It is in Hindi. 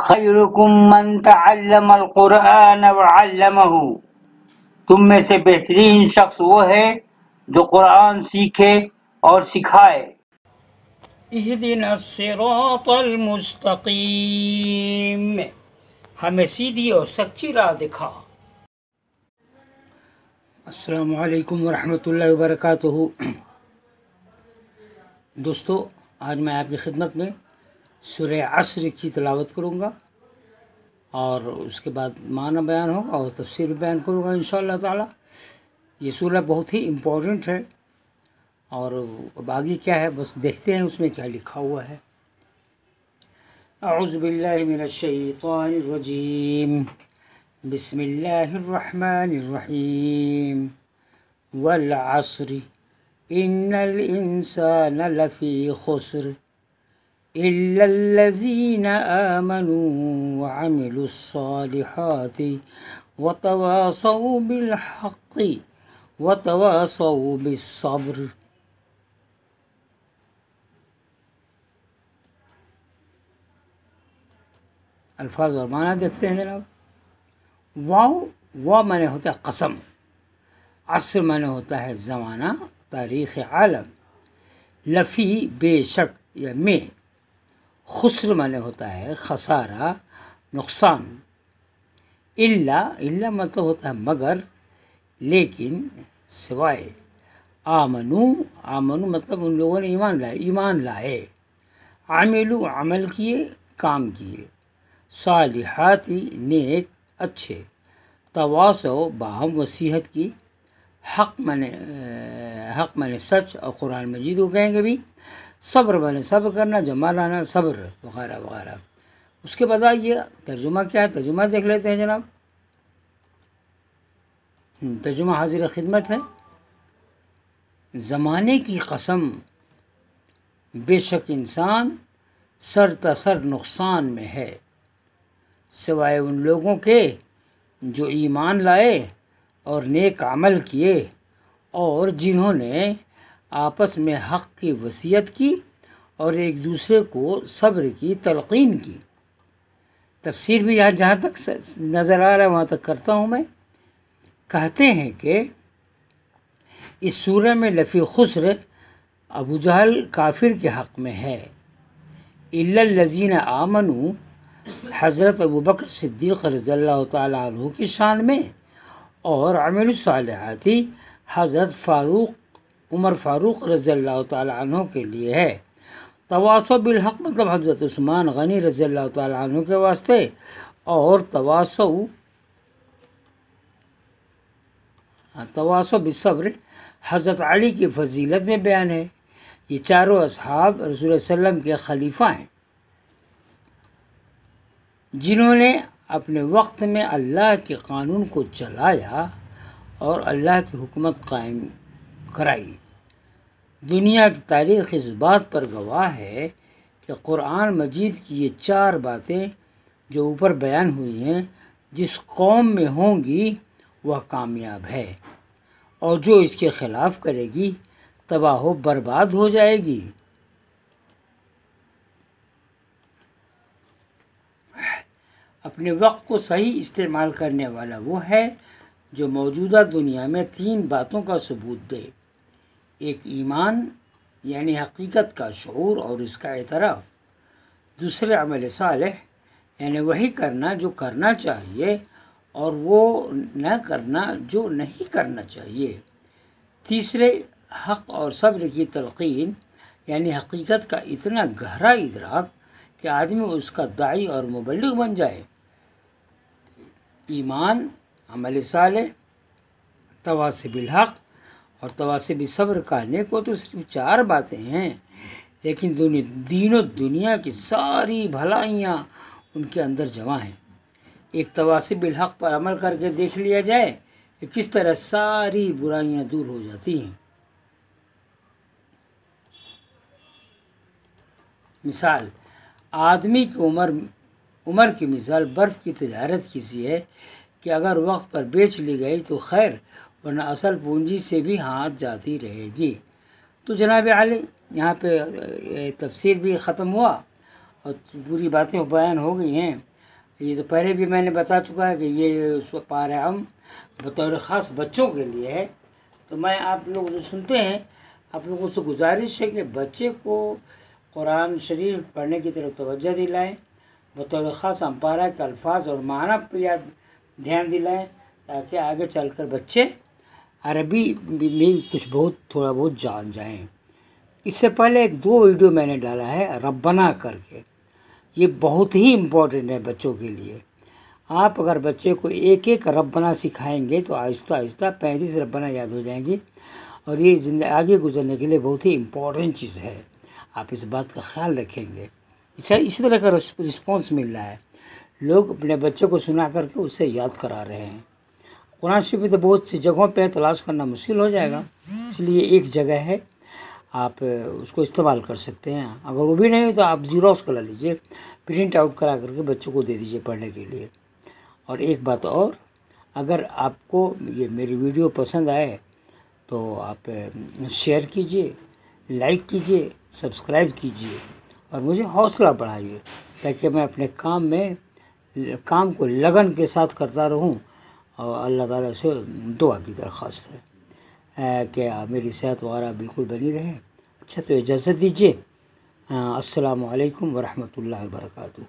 खैरुकुम मन तल्लम कुरान वल्लमहु तुम में से बेहतरीन शख्स वो है जो कुरान सीखे और सिखाए मुस्तकीम हमें सीधी और सच्ची राह दिखा अस्सलाम वालेकुम रहमतुल्लाहि व बरकातुहू दोस्तों आज मैं आपकी खिदमत में सुर असर की तलावत करूँगा और उसके बाद माना बयान होगा और तफसर बयान करूँगा इन ताला ये सूरह बहुत ही इम्पोर्टेंट है और अब आगे क्या है बस देखते हैं उसमें क्या लिखा हुआ है अज़बिल्लिनशैतरजीम बसमीम वसरी इन इंसान लफ़ी खसर إلا الذين آمنوا وعملوا الصالحات وتواصوا بالحق وتواصوا بالصبر الفاظ والمعنى دیکھتے ہیں جناب واو وا معنی ہوتا ہے قسم عصر معنی ہوتا ہے زمانہ تاریخ عالم لفی بے شک یا میں खुसर माने होता है खसारा नुकसान इल्ला इल्ला मतलब होता है मगर लेकिन सिवाय आमनु आमनु मतलब उन लोगों ने ईमान लाए ईमान लाए आमिलु अमल किए काम किए सालिहाती नेक अच्छे तवासो बाहम वसीहत की हक माने हक माने सच और कुरान मजीद को कहेंगे भी सब्र बने सब्र करना जमा लाना सब्र वगैरह वगैरह उसके बाद आइए तर्जुमा क्या है तर्जुमा देख लेते हैं जनाब हम्म, तर्जुमा हाजिर खिदमत है ज़माने की कसम बेशक इंसान सर तसर नुकसान में है सिवाय उन लोगों के जो ईमान लाए और नेक अमल किए और जिन्होंने आपस में हक़ की वसीयत की और एक दूसरे को सब्र की तलकिन की तफसीर भी यहाँ जहाँ तक नज़र आ रहा है वहाँ तक करता हूँ मैं कहते हैं कि इस सूरह में लफ़ी खसर अबू जहल काफिर के हक़ में है लज़ीन आमनु हज़रत अबू बकर सिद्दीक़ रज़ल्ला तु की शान में और अमिलसालती हज़रत फ़ारूक उमर फ़ारूक रज़ी अल्लाह के लिए है तवासो बिलहक मतलब हज़रत उस्मान गनी रज़ी अल्लाह के वास्ते और तवासो हाँ, तवासो बिसब्र हज़रत अली की फजीलत में बयान है ये चारों अब रसूल वसम के खलीफा हैं जिन्होंने अपने वक्त में अल्लाह के कानून को चलाया और अल्लाह की हुकूमत कायम कराई दुनिया की तारीख इस बात पर गवाह है कि कुरान मजीद की ये चार बातें जो ऊपर बयान हुई हैं जिस कौम में होंगी वह कामयाब है और जो इसके ख़िलाफ़ करेगी तबाह बर्बाद हो जाएगी अपने वक्त को सही इस्तेमाल करने वाला वो है जो मौजूदा दुनिया में तीन बातों का सबूत दे एक ईमान यानी हकीकत का शूर और इसका एतराफ़ दूसरे अमल साल यानी वही करना जो करना चाहिए और वो न करना जो नहीं करना चाहिए तीसरे हक़ और सब्र की तलकिन यानी हकीकत का इतना गहरा इदराक कि आदमी उसका दाई और मुबल बन जाए ईमान अमल साल तवासिबिल हक़ और भी सब्र का नेको तो सिर्फ चार बातें हैं लेकिन दुनि, दीनों दुनिया की सारी भलाइयाँ उनके अंदर जमा हैं एक तवासिब बिलहक पर अमल करके देख लिया जाए कि किस तरह सारी बुराइयाँ दूर हो जाती हैं मिसाल आदमी की उम्र उम्र की मिसाल बर्फ़ की तजारत की सी है कि अगर वक्त पर बेच ली गई तो खैर वरना असल पूंजी से भी हाथ जाती रहेगी तो जनाब आली यहाँ पे तफसीर भी ख़त्म हुआ और पूरी बातें बयान हो गई हैं ये तो पहले भी मैंने बता चुका है कि ये हम बतौर ख़ास बच्चों के लिए है तो मैं आप लोग जो सुनते हैं आप लोगों से गुजारिश है कि बच्चे को कुरान शरीफ पढ़ने की तरफ तोज्जा दिलाएँ बतौर ख़ास अम्पारा के अल्फाज और माना पर याद ध्यान दिलाएं ताकि आगे चलकर बच्चे अरबी में कुछ बहुत थोड़ा बहुत जान जाएं इससे पहले एक दो वीडियो मैंने डाला है रबना करके ये बहुत ही इम्पोर्टेंट है बच्चों के लिए आप अगर बच्चे को एक एक रबना सिखाएंगे तो आहिस्ता आहिस्ता पैंतीस रबना याद हो जाएंगी और ये जिंदगी आगे गुजरने के लिए बहुत ही इम्पोर्टेंट चीज़ है आप इस बात का ख्याल रखेंगे इसका अच्छा, इसी तरह का रिस्पॉन्स मिल रहा है लोग अपने बच्चों को सुना करके उससे याद करा रहे हैं कुरान शरीफ में तो बहुत सी जगहों पे तलाश करना मुश्किल हो जाएगा इसलिए एक जगह है आप उसको इस्तेमाल कर सकते हैं अगर वो भी नहीं हो तो आप जीरोस करा लीजिए प्रिंट आउट करा करके बच्चों को दे दीजिए पढ़ने के लिए और एक बात और अगर आपको ये मेरी वीडियो पसंद आए तो आप शेयर कीजिए लाइक कीजिए सब्सक्राइब कीजिए और मुझे हौसला बढ़ाइए ताकि मैं अपने काम में काम को लगन के साथ करता रहूँ और अल्लाह ताला से दुआ की दरख्वास्त है कि मेरी सेहत वगैरह बिल्कुल बनी रहे अच्छा तो इजाज़त दीजिए अस्सलाम वालेकुम वरहमतुल्लाहि वबरकातुहू